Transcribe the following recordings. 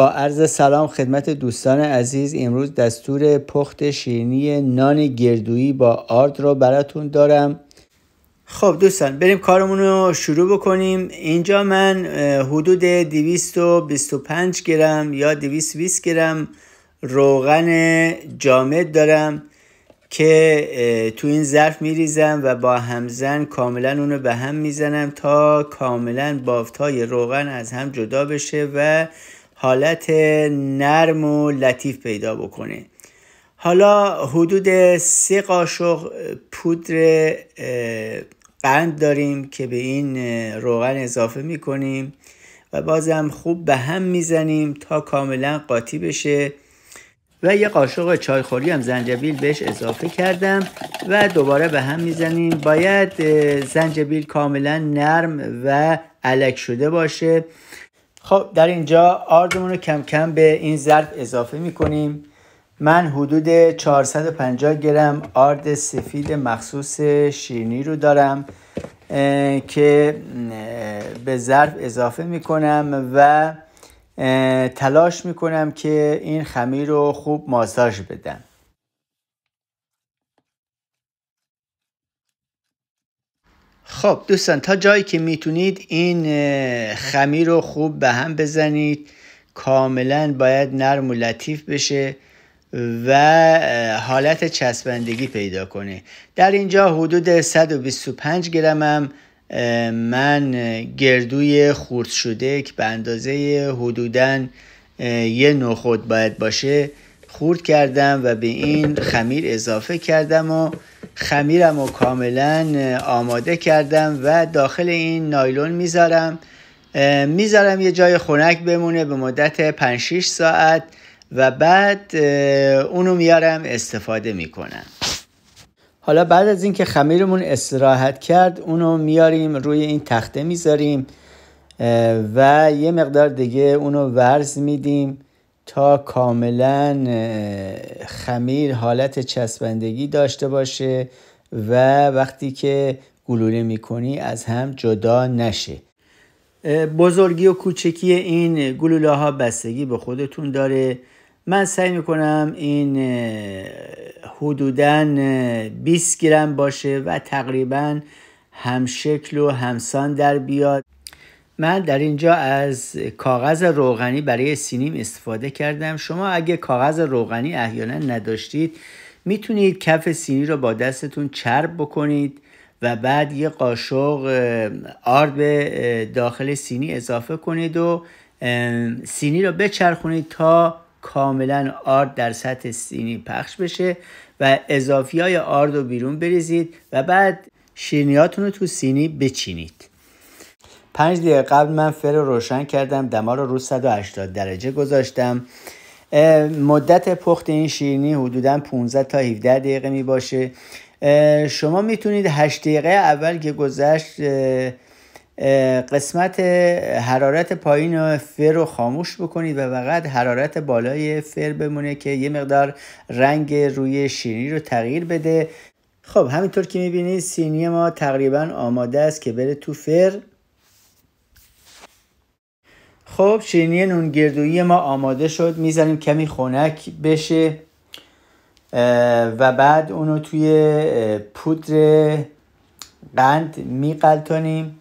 با عرض سلام خدمت دوستان عزیز امروز دستور پخت شیرینی نان گردویی با آرد رو براتون دارم خب دوستان بریم کارمون رو شروع بکنیم اینجا من حدود 225 گرم یا 220 گرم روغن جامد دارم که تو این ظرف میریزم و با همزن کاملا اونو به هم میزنم تا کاملا بافتای روغن از هم جدا بشه و حالت نرم و لطیف پیدا بکنه حالا حدود سه قاشق پودر قند داریم که به این روغن اضافه میکنیم و بازم خوب به هم میزنیم تا کاملا قاطی بشه و یه قاشق چایخوری هم زنجبیل بهش اضافه کردم و دوباره به هم میزنیم باید زنجبیل کاملا نرم و علک شده باشه خب در اینجا آردمون رو کم کم به این ظرف اضافه میکنیم من حدود 450 گرم آرد سفید مخصوص شیرینی رو دارم که به ظرف اضافه میکنم و تلاش میکنم که این خمیر رو خوب ماساژ بدم خب دوستان تا جایی که میتونید این خمیر رو خوب به هم بزنید کاملا باید نرم و لطیف بشه و حالت چسبندگی پیدا کنه در اینجا حدود 125 گرمم من گردوی خورد شده که به اندازه حدودا یه نخود باید باشه خورد کردم و به این خمیر اضافه کردم و خمیرم رو کاملا آماده کردم و داخل این نایلون میذارم میذارم یه جای خنک بمونه به مدت 5 6 ساعت و بعد اونو میارم استفاده میکنم حالا بعد از اینکه خمیرمون استراحت کرد اونو میاریم روی این تخته میذاریم و یه مقدار دیگه اونو ورز میدیم تا کاملا خمیر حالت چسبندگی داشته باشه و وقتی که گلوله میکنی از هم جدا نشه بزرگی و کوچکی این گلوله ها بستگی به خودتون داره من سعی میکنم این حدودا 20 گرم باشه و تقریبا همشکل و همسان در بیاد من در اینجا از کاغذ روغنی برای سینیم استفاده کردم شما اگه کاغذ روغنی احیانا نداشتید میتونید کف سینی رو با دستتون چرب بکنید و بعد یه قاشق آرد به داخل سینی اضافه کنید و سینی رو بچرخونید تا کاملا آرد در سطح سینی پخش بشه و اضافی های آرد رو بیرون بریزید و بعد شیرنیاتون رو تو سینی بچینید پنج دقیقه قبل من فر رو روشن کردم دما رو رو 180 درجه گذاشتم مدت پخت این شیرینی حدودا 15 تا 17 دقیقه می باشه شما میتونید 8 دقیقه اول که گذشت قسمت حرارت پایین فر رو خاموش بکنید و فقط حرارت بالای فر بمونه که یه مقدار رنگ روی شیرینی رو تغییر بده خب همینطور که میبینید سینی ما تقریبا آماده است که بره تو فر خب شیرینی گردویی ما آماده شد میزنیم کمی خنک بشه و بعد اونو توی پودر قند میقلتانیم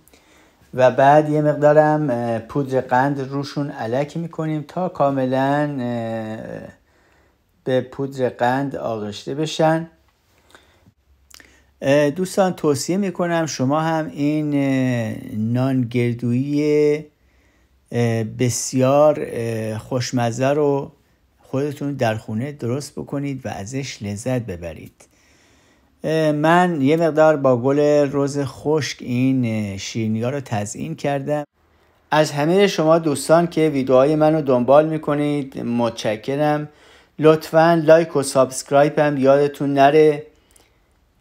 و بعد یه مقدارم پودر قند روشون علک میکنیم تا کاملا به پودر قند آغشته بشن دوستان توصیه میکنم شما هم این نانگردویی بسیار خوشمزه رو خودتون در خونه درست بکنید و ازش لذت ببرید من یه مقدار با گل روز خشک این شیرینی رو تزئین کردم از همه شما دوستان که ویدیوهای من رو دنبال میکنید متشکرم لطفا لایک و سابسکرایب هم یادتون نره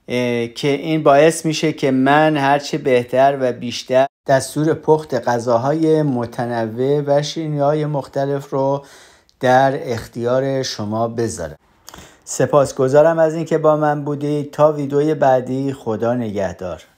که این باعث میشه که من هرچه بهتر و بیشتر دستور پخت غذاهای متنوع و شیرینی های مختلف رو در اختیار شما بذاره سپاسگزارم از اینکه با من بودید تا ویدیوی بعدی خدا نگهدار